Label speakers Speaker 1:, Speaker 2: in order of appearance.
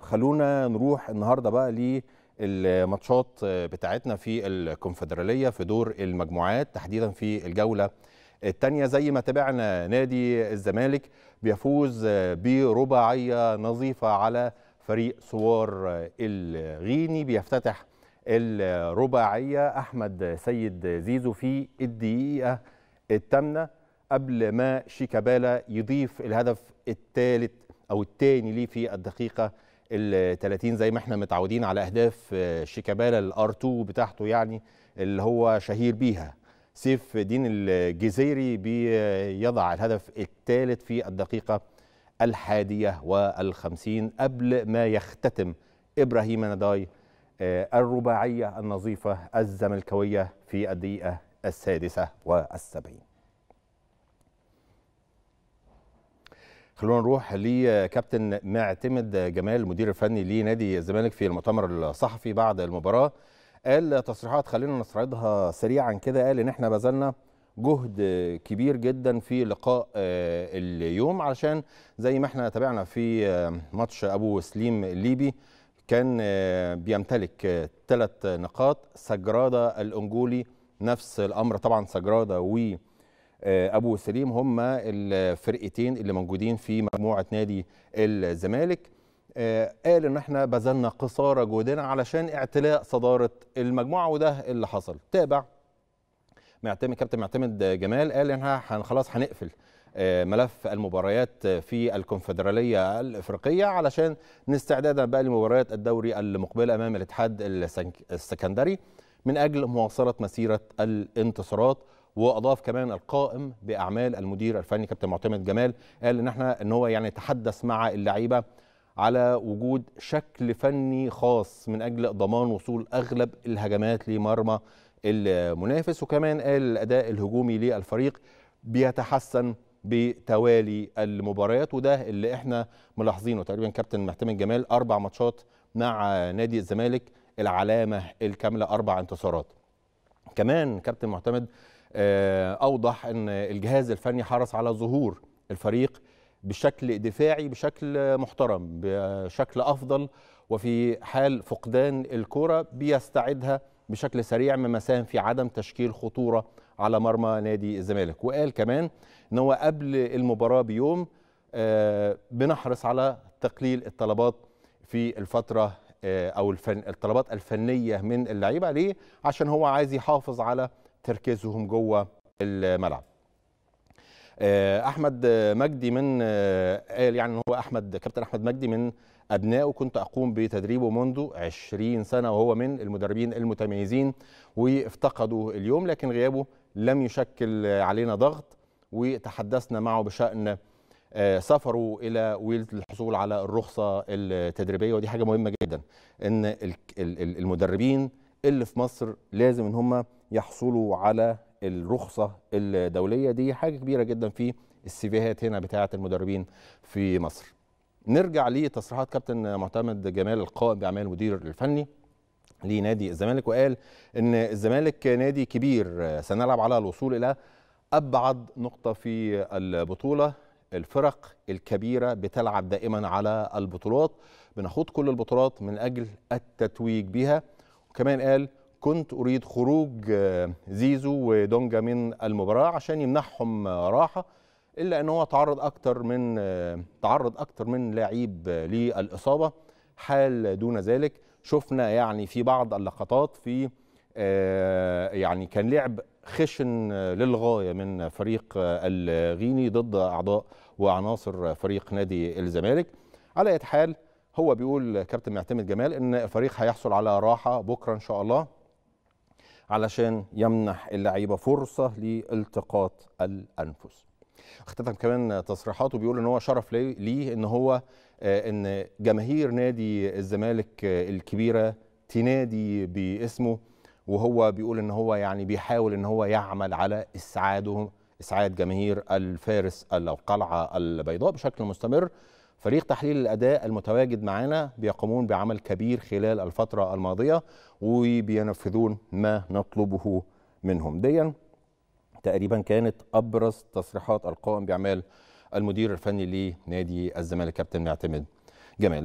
Speaker 1: خلونا نروح النهارده بقى للماتشات بتاعتنا في الكونفدراليه في دور المجموعات تحديدا في الجوله الثانيه زي ما تابعنا نادي الزمالك بيفوز برباعيه نظيفه على فريق سوار الغيني بيفتتح الرباعيه احمد سيد زيزو في الدقيقه الثامنه قبل ما شيكابالا يضيف الهدف الثالث او الثاني ليه في الدقيقه ال 30 زي ما احنا متعودين على اهداف آه، شيكابالا الار 2 بتاعته يعني اللي هو شهير بيها سيف دين الجزيري بيضع الهدف الثالث في الدقيقه الحادية والخمسين قبل ما يختتم إبراهيم نداي آه، الرباعية النظيفة الزملكاوية في الدقيقة السادسة والسبعين خلونا نروح لكابتن معتمد جمال المدير الفني لنادي الزمالك في المؤتمر الصحفي بعد المباراه قال تصريحات خلينا نستعرضها سريعا كده قال ان احنا بذلنا جهد كبير جدا في لقاء آه، اليوم علشان زي ما احنا تابعنا في آه، ماتش ابو سليم الليبي كان آه، بيمتلك ثلاث نقاط سجراده الانجولي نفس الامر طبعا سجراده و آه، ابو سليم هم الفرقتين اللي موجودين في مجموعه نادي الزمالك آه، قال ان احنا بذلنا قصارى جهدنا علشان اعتلاء صداره المجموعه وده اللي حصل تابع معتمد كابتن معتمد جمال قال ان احنا خلاص هنقفل آه، ملف المباريات في الكونفدراليه الافريقيه علشان نستعدادا بقى لمباريات الدوري المقبله امام الاتحاد السكندري من اجل مواصله مسيره الانتصارات واضاف كمان القائم باعمال المدير الفني كابتن معتمد جمال قال ان احنا ان هو يعني تحدث مع اللعيبه على وجود شكل فني خاص من اجل ضمان وصول اغلب الهجمات لمرمى المنافس وكمان قال الاداء الهجومي للفريق بيتحسن بتوالي المباريات وده اللي احنا ملاحظينه تقريبا كابتن محتمي جمال اربع ماتشات مع نادي الزمالك العلامه الكامله اربع انتصارات كمان كابتن معتمد آه، اوضح ان الجهاز الفني حرص على ظهور الفريق بشكل دفاعي بشكل محترم بشكل افضل وفي حال فقدان الكره بيستعيدها بشكل سريع مما ساهم في عدم تشكيل خطوره على مرمى نادي الزمالك وقال كمان ان هو قبل المباراه بيوم آه، بنحرص على تقليل الطلبات في الفتره آه، او الفن الطلبات الفنيه من اللعيبه ليه عشان هو عايز يحافظ على تركيزهم جوه الملعب آه، احمد مجدي من آه، قال يعني ان هو احمد كابتن احمد مجدي من ابنائه كنت اقوم بتدريبه منذ 20 سنه وهو من المدربين المتميزين وافتقدوا اليوم لكن غيابه لم يشكل علينا ضغط وتحدثنا معه بشان آه، سفروا الى ويلز للحصول على الرخصه التدريبيه ودي حاجه مهمه جدا ان المدربين اللي في مصر لازم ان هم يحصلوا على الرخصه الدوليه دي حاجه كبيره جدا في السيفيهات هنا بتاعه المدربين في مصر. نرجع لتصريحات كابتن معتمد جمال القائم باعمال المدير الفني لنادي الزمالك وقال ان الزمالك نادي كبير سنلعب على الوصول الى ابعد نقطه في البطوله الفرق الكبيره بتلعب دائما على البطولات بنخوض كل البطولات من اجل التتويج بها وكمان قال كنت أريد خروج آه، زيزو ودونجا من المباراة عشان يمنحهم راحة إلا أن هو تعرض أكتر من آه، تعرض أكتر من لعيب للإصابة حال دون ذلك شفنا يعني في بعض اللقطات في آه، يعني كان لعب خشن للغاية من فريق الغيني ضد أعضاء وعناصر فريق نادي الزمالك على أي حال هو بيقول كابتن معتمد جمال ان الفريق هيحصل على راحه بكره ان شاء الله علشان يمنح اللعيبه فرصه لالتقاط الانفس اختتم كمان تصريحاته بيقول ان هو شرف ليه ان هو آه، ان جماهير نادي الزمالك آه، الكبيره تنادي باسمه وهو بيقول ان هو يعني بيحاول ان هو يعمل على اسعادهم اسعاد جماهير الفارس او القلعه البيضاء بشكل مستمر فريق تحليل الاداء المتواجد معنا بيقومون بعمل كبير خلال الفتره الماضيه وبينفذون ما نطلبه منهم ديا تقريبا كانت ابرز تصريحات القائم باعمال المدير الفني لنادي الزمالك كابتن معتمد جمال